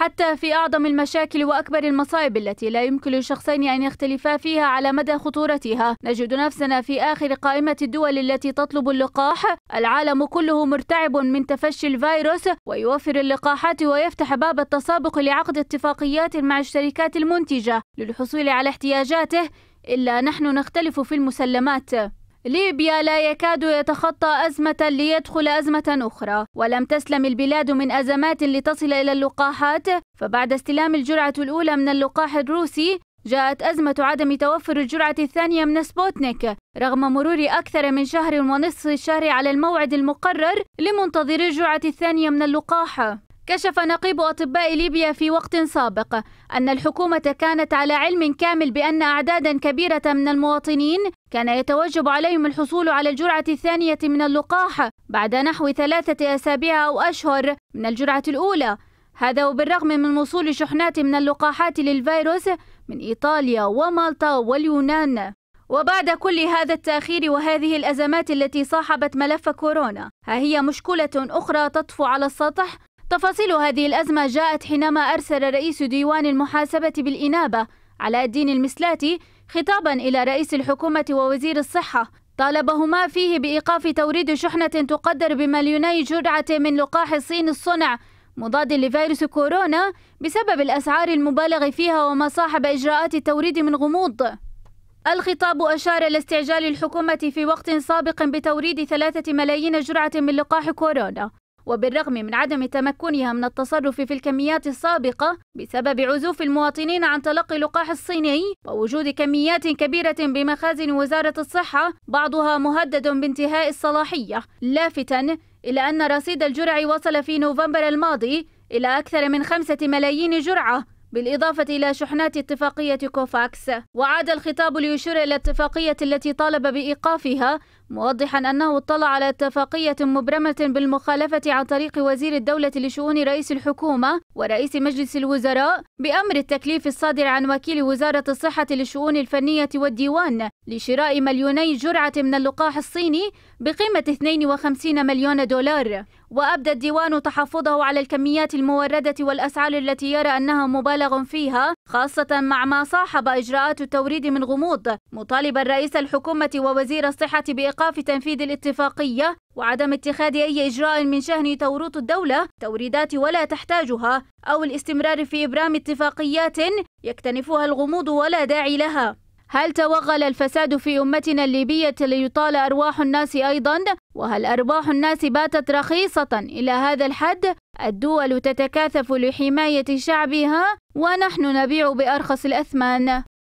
حتى في أعظم المشاكل وأكبر المصائب التي لا يمكن للشخصين أن يختلفا فيها على مدى خطورتها نجد نفسنا في آخر قائمة الدول التي تطلب اللقاح العالم كله مرتعب من تفشي الفيروس ويوفر اللقاحات ويفتح باب التسابق لعقد اتفاقيات مع الشركات المنتجة للحصول على احتياجاته إلا نحن نختلف في المسلمات ليبيا لا يكاد يتخطى أزمة ليدخل أزمة أخرى، ولم تسلم البلاد من أزمات لتصل إلى اللقاحات، فبعد استلام الجرعة الأولى من اللقاح الروسي، جاءت أزمة عدم توفر الجرعة الثانية من سبوتنيك رغم مرور أكثر من شهر ونصف الشهر على الموعد المقرر لمنتظري الجرعة الثانية من اللقاح كشف نقيب أطباء ليبيا في وقت سابق أن الحكومة كانت على علم كامل بأن أعدادا كبيرة من المواطنين كان يتوجب عليهم الحصول على الجرعة الثانية من اللقاح بعد نحو ثلاثة أسابيع أو أشهر من الجرعة الأولى هذا وبالرغم من وصول شحنات من اللقاحات للفيروس من إيطاليا ومالطا واليونان وبعد كل هذا التأخير وهذه الأزمات التي صاحبت ملف كورونا ها هي مشكلة أخرى تطفو على السطح تفاصيل هذه الأزمة جاءت حينما أرسل رئيس ديوان المحاسبة بالإنابة علاء الدين المسلاتي خطابا إلى رئيس الحكومة ووزير الصحة طالبهما فيه بإيقاف توريد شحنة تقدر بمليوني جرعة من لقاح الصين الصنع مضاد لفيروس كورونا بسبب الأسعار المبالغ فيها وما صاحب إجراءات التوريد من غموض الخطاب أشار إلى استعجال الحكومة في وقت سابق بتوريد ثلاثة ملايين جرعة من لقاح كورونا وبالرغم من عدم تمكنها من التصرف في الكميات السابقة بسبب عزوف المواطنين عن تلقي اللقاح الصيني ووجود كميات كبيرة بمخازن وزارة الصحة بعضها مهدد بانتهاء الصلاحية لافتا إلى أن رصيد الجرع وصل في نوفمبر الماضي إلى أكثر من خمسة ملايين جرعة بالإضافة إلى شحنات اتفاقية كوفاكس وعاد الخطاب ليشير إلى الاتفاقية التي طالب بإيقافها موضحا أنه اطلع على اتفاقية مبرمة بالمخالفة عن طريق وزير الدولة لشؤون رئيس الحكومة ورئيس مجلس الوزراء بأمر التكليف الصادر عن وكيل وزارة الصحة للشؤون الفنية والديوان لشراء مليوني جرعة من اللقاح الصيني بقيمة 52 مليون دولار وأبدى الديوان تحفظه على الكميات الموردة والأسعار التي يرى أنها مبالغ فيها خاصة مع ما صاحب إجراءات التوريد من غموض مطالبا رئيس الحكومة ووزير الصحة بإقامة الثقة في تنفيذ الاتفاقية وعدم اتخاذ أي إجراء من شأن توريط الدولة توريدات ولا تحتاجها أو الاستمرار في إبرام اتفاقيات يكتنفها الغموض ولا داعي لها هل توغل الفساد في أمتنا الليبية ليطال أرواح الناس أيضا؟ وهل أرواح الناس باتت رخيصة إلى هذا الحد؟ الدول تتكاثف لحماية شعبها ونحن نبيع بأرخص الأثمان